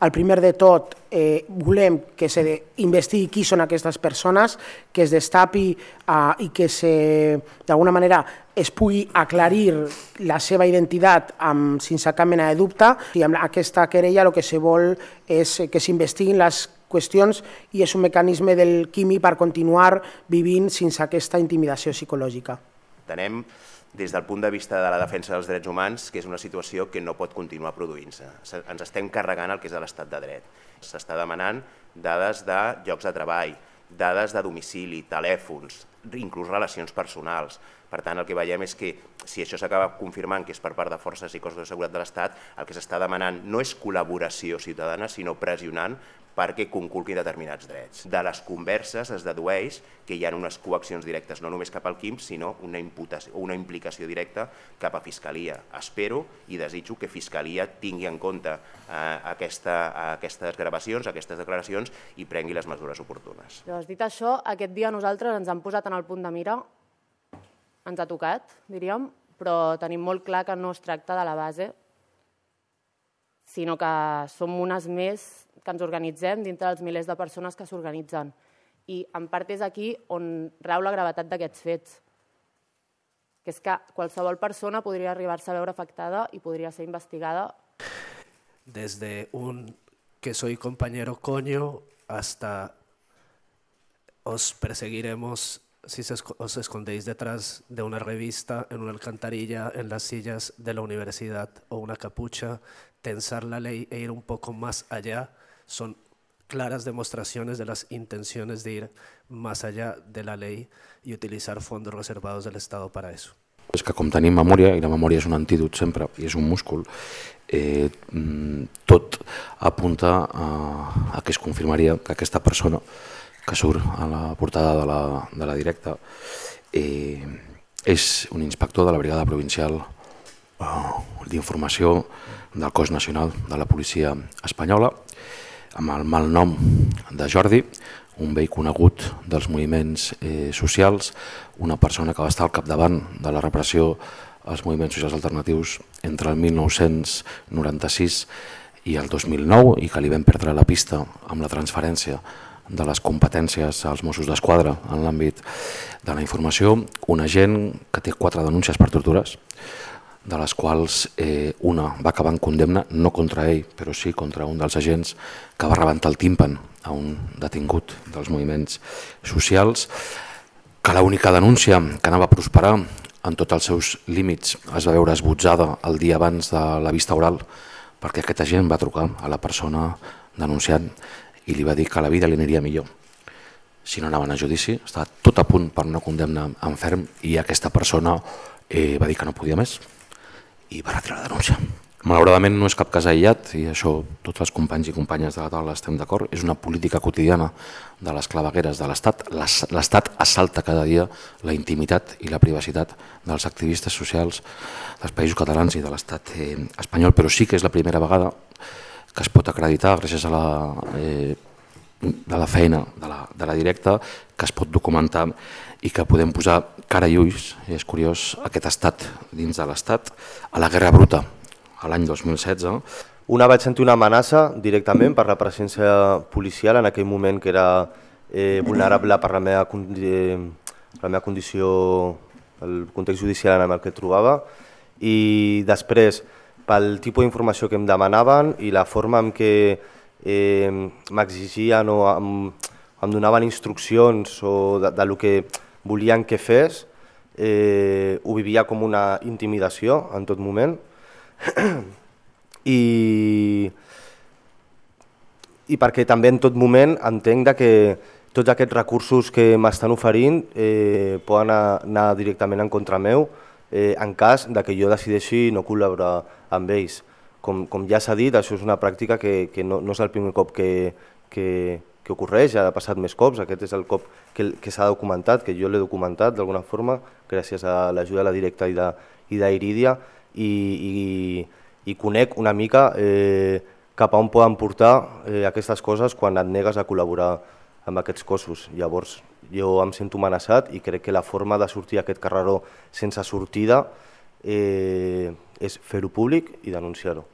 El primer de tot, eh, volem que se qui són aquestes persones, que es destapi eh, i que d'alguna manera es pugui aclarir la seva identitat amb, sense cap mena de dubte. I amb aquesta querella el que se vol és que s'investiguin les qüestions i és un mecanisme del quimi per continuar vivint sense aquesta intimidació psicològica. Entenem, des del punt de vista de la defensa dels drets humans, que és una situació que no pot continuar produint-se. Ens estem carregant el que és l'estat de dret. S'està demanant dades de llocs de treball, dades de domicili, telèfons, inclús relacions personals. Per tant, el que veiem és que si això s'acaba confirmant que és per part de forces i cossos de seguretat de l'Estat, el que s'està demanant no és col·laboració ciutadana, sinó pressionant perquè conculquin determinats drets. De les converses es dedueix que hi ha unes coaccions directes, no només cap al Quim, sinó una, imputació, una implicació directa cap a Fiscalia. Espero i desitjo que Fiscalia tingui en compte eh, aquesta, aquestes gravacions, aquestes declaracions i prengui les mesures oportunes. Llavors, dit això, aquest dia nosaltres ens han posat en el punt de mira, ens ha tocat, diríem, però tenim molt clar que no es tracta de la base sinó que som unes més que ens organitzem dintre dels milers de persones que s'organitzen. I en part és aquí on rau la gravetat d'aquests fets, que és que qualsevol persona podria arribar-se a veure afectada i podria ser investigada. Des de un que soy compañero coño hasta os perseguiremos si os escondéis detrás de una revista, en una alcantarilla, en las sillas de la universidad o una capucha, tensar la ley e ir un poco más allá son claras demostraciones de las intenciones de ir más allá de la ley y utilizar fondos reservados del Estado para eso. Es que com tenim memoria, y la memoria es un antídoto siempre y es un músculo, eh, mm, todo apunta a, que es confirmaría que esta persona que surt a la portada de la, de la directa eh, és un inspector de la Brigada Provincial eh, d'Informació del Cos Nacional de la Policia Espanyola amb el mal nom de Jordi, un vell conegut dels moviments eh, socials, una persona que va estar al capdavant de la repressió als moviments socials alternatius entre el 1996 i el 2009 i que li vam perdre la pista amb la transferència de les competències als Mossos d'Esquadra en l'àmbit de la informació, un agent que té quatre denúncies per tortures, de les quals eh, una va acabar en condemna, no contra ell, però sí contra un dels agents que va rebentar el tímpan a un detingut dels moviments socials, que l'única denúncia que anava a prosperar en tots els seus límits es va veure esbotzada el dia abans de la vista oral perquè aquest agent va trucar a la persona denunciant i li va dir que la vida li aniria millor si no anaven a judici, estava tot a punt per una condemna en ferm i aquesta persona eh, va dir que no podia més i va retirar la denúncia. Malauradament no és cap cas aïllat i això tots els companys i companyes de la taula estem d'acord, és una política quotidiana de les clavegueres de l'Estat. L'Estat assalta cada dia la intimitat i la privacitat dels activistes socials dels països catalans i de l'Estat eh, espanyol, però sí que és la primera vegada que es pot acreditar gràcies a la, eh, a la feina de la, de la directa, que es pot documentar i que podem posar cara i ulls, i és curiós, aquest estat dins de l'estat, a la Guerra Bruta, a l'any 2016. Una vaig sentir una amenaça directament per la presència policial en aquell moment que era eh, vulnerable per la meva, eh, la meva condició, el context judicial en el que trobava, i després pel tipus d'informació que em demanaven i la forma en què eh, m'exigien o em, em donaven instruccions o de, de lo que volien que fes, eh, ho vivia com una intimidació en tot moment. I, I perquè també en tot moment entenc de que tots aquests recursos que m'estan oferint eh, poden anar, anar directament en contra meu, eh, en cas de que jo decideixi no col·laborar amb ells. Com, com ja s'ha dit, això és una pràctica que, que no, no és el primer cop que, que, que ocorreix, ja ha passat més cops, aquest és el cop que, que s'ha documentat, que jo l'he documentat d'alguna forma, gràcies a l'ajuda de la directa i d'Iridia, i, i, i conec una mica eh, cap a on poden portar eh, aquestes coses quan et negues a col·laborar amb aquests cossos. Llavors, jo em sento amenaçat i crec que la forma de sortir aquest carreró sense sortida eh, és fer-ho públic i denunciar-ho.